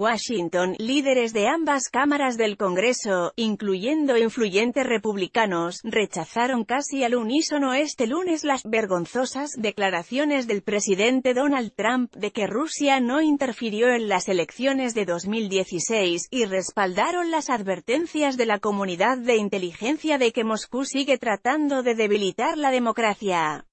Washington, líderes de ambas cámaras del Congreso, incluyendo influyentes republicanos, rechazaron casi al unísono este lunes las vergonzosas declaraciones del presidente Donald Trump de que Rusia no interfirió en las elecciones de 2016, y respaldaron las advertencias de la comunidad de inteligencia de que Moscú sigue tratando de debilitar la democracia.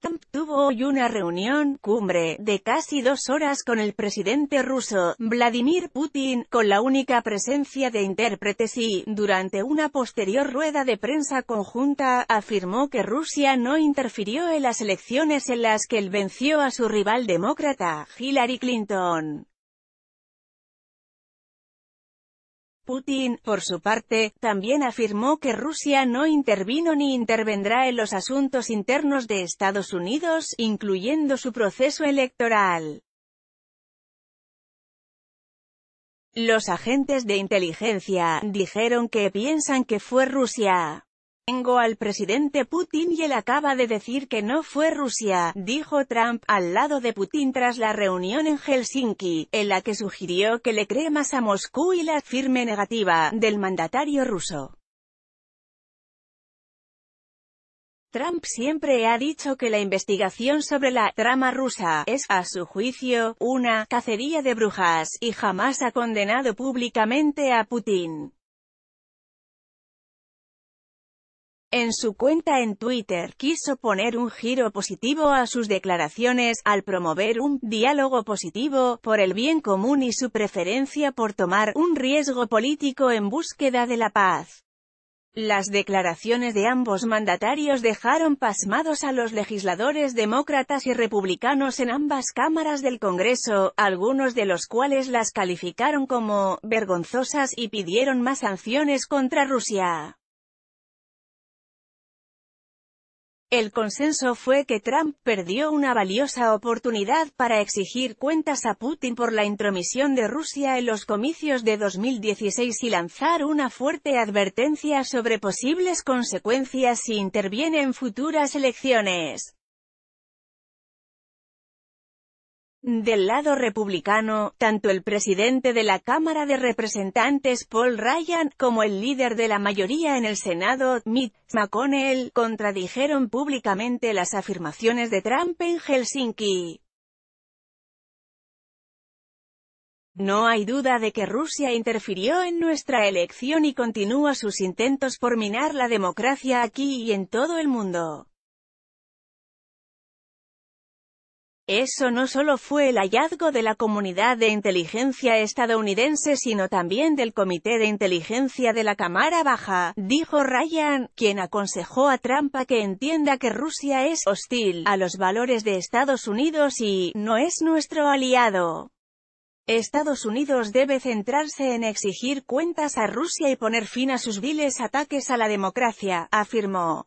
Trump tuvo hoy una reunión, cumbre, de casi dos horas con el presidente ruso, Vladimir Putin, con la única presencia de intérpretes y, durante una posterior rueda de prensa conjunta, afirmó que Rusia no interfirió en las elecciones en las que él venció a su rival demócrata, Hillary Clinton. Putin, por su parte, también afirmó que Rusia no intervino ni intervendrá en los asuntos internos de Estados Unidos, incluyendo su proceso electoral. Los agentes de inteligencia, dijeron que piensan que fue Rusia. Tengo al presidente Putin y él acaba de decir que no fue Rusia, dijo Trump, al lado de Putin tras la reunión en Helsinki, en la que sugirió que le cree más a Moscú y la firme negativa del mandatario ruso. Trump siempre ha dicho que la investigación sobre la trama rusa es, a su juicio, una cacería de brujas, y jamás ha condenado públicamente a Putin. En su cuenta en Twitter quiso poner un giro positivo a sus declaraciones, al promover un «diálogo positivo» por el bien común y su preferencia por tomar «un riesgo político en búsqueda de la paz». Las declaraciones de ambos mandatarios dejaron pasmados a los legisladores demócratas y republicanos en ambas cámaras del Congreso, algunos de los cuales las calificaron como «vergonzosas» y pidieron más sanciones contra Rusia. El consenso fue que Trump perdió una valiosa oportunidad para exigir cuentas a Putin por la intromisión de Rusia en los comicios de 2016 y lanzar una fuerte advertencia sobre posibles consecuencias si interviene en futuras elecciones. Del lado republicano, tanto el presidente de la Cámara de Representantes Paul Ryan, como el líder de la mayoría en el Senado, Mitch McConnell, contradijeron públicamente las afirmaciones de Trump en Helsinki. No hay duda de que Rusia interfirió en nuestra elección y continúa sus intentos por minar la democracia aquí y en todo el mundo. Eso no solo fue el hallazgo de la comunidad de inteligencia estadounidense sino también del Comité de Inteligencia de la Cámara Baja, dijo Ryan, quien aconsejó a Trump a que entienda que Rusia es hostil a los valores de Estados Unidos y no es nuestro aliado. Estados Unidos debe centrarse en exigir cuentas a Rusia y poner fin a sus viles ataques a la democracia, afirmó.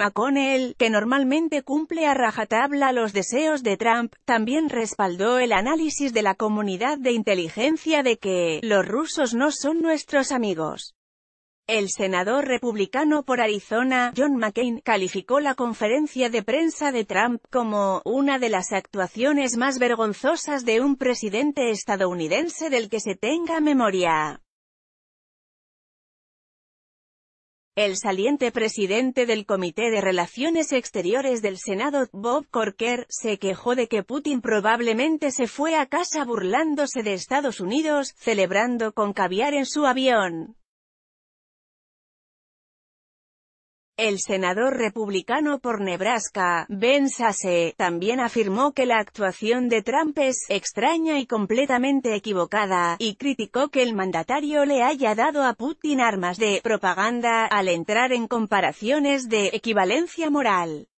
McConnell, que normalmente cumple a rajatabla los deseos de Trump, también respaldó el análisis de la comunidad de inteligencia de que «los rusos no son nuestros amigos». El senador republicano por Arizona, John McCain, calificó la conferencia de prensa de Trump como «una de las actuaciones más vergonzosas de un presidente estadounidense del que se tenga memoria». El saliente presidente del Comité de Relaciones Exteriores del Senado, Bob Corker, se quejó de que Putin probablemente se fue a casa burlándose de Estados Unidos, celebrando con caviar en su avión. El senador republicano por Nebraska, Ben Sasse, también afirmó que la actuación de Trump es «extraña y completamente equivocada», y criticó que el mandatario le haya dado a Putin armas de «propaganda» al entrar en comparaciones de «equivalencia moral».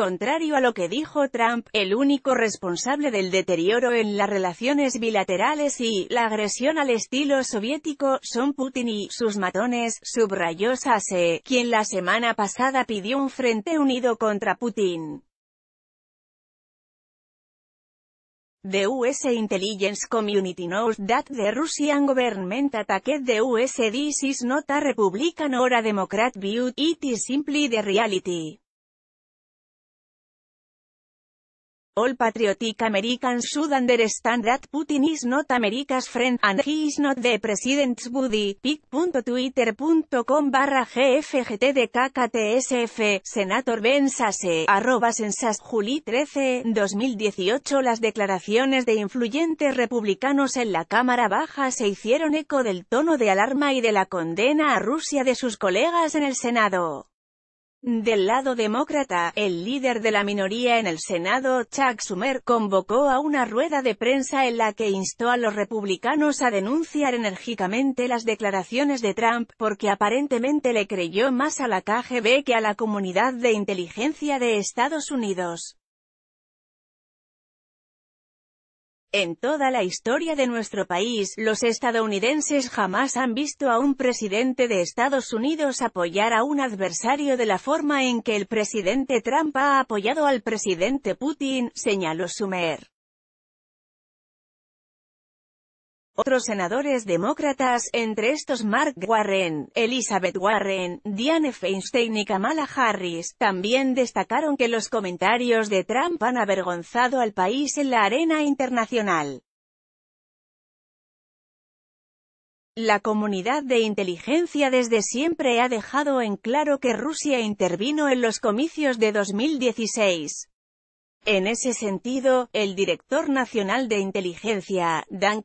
Contrario a lo que dijo Trump, el único responsable del deterioro en las relaciones bilaterales y la agresión al estilo soviético son Putin y sus matones, subrayó Sase, quien la semana pasada pidió un frente unido contra Putin. The US intelligence community knows that the Russian government attacked the US. This not a Republican or a Democrat view, it is simply the reality. all patriotic Americans should understand that Putin is not America's friend, and he is not the president's buddy. Pic.twitter.com barra gfgtdkktsf, Senator Ben Sasse, Juli 13, 2018 Las declaraciones de influyentes republicanos en la Cámara Baja se hicieron eco del tono de alarma y de la condena a Rusia de sus colegas en el Senado. Del lado demócrata, el líder de la minoría en el Senado, Chuck Schumer, convocó a una rueda de prensa en la que instó a los republicanos a denunciar enérgicamente las declaraciones de Trump, porque aparentemente le creyó más a la KGB que a la comunidad de inteligencia de Estados Unidos. En toda la historia de nuestro país, los estadounidenses jamás han visto a un presidente de Estados Unidos apoyar a un adversario de la forma en que el presidente Trump ha apoyado al presidente Putin, señaló Sumer. Otros senadores demócratas, entre estos Mark Warren, Elizabeth Warren, Diane Feinstein y Kamala Harris, también destacaron que los comentarios de Trump han avergonzado al país en la arena internacional. La comunidad de inteligencia desde siempre ha dejado en claro que Rusia intervino en los comicios de 2016. En ese sentido, el director nacional de inteligencia, Dan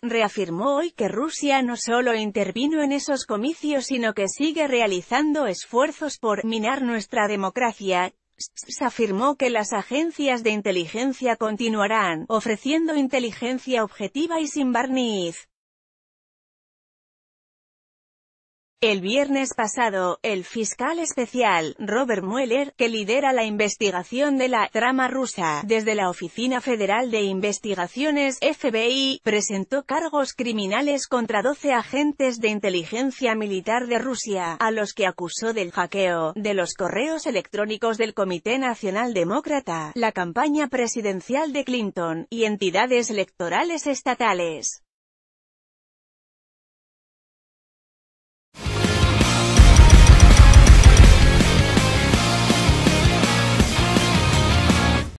reafirmó hoy que Rusia no solo intervino en esos comicios sino que sigue realizando esfuerzos por «minar nuestra democracia», afirmó que las agencias de inteligencia continuarán ofreciendo inteligencia objetiva y sin barniz. El viernes pasado, el fiscal especial, Robert Mueller, que lidera la investigación de la trama rusa, desde la Oficina Federal de Investigaciones, FBI, presentó cargos criminales contra 12 agentes de inteligencia militar de Rusia, a los que acusó del hackeo, de los correos electrónicos del Comité Nacional Demócrata, la campaña presidencial de Clinton, y entidades electorales estatales.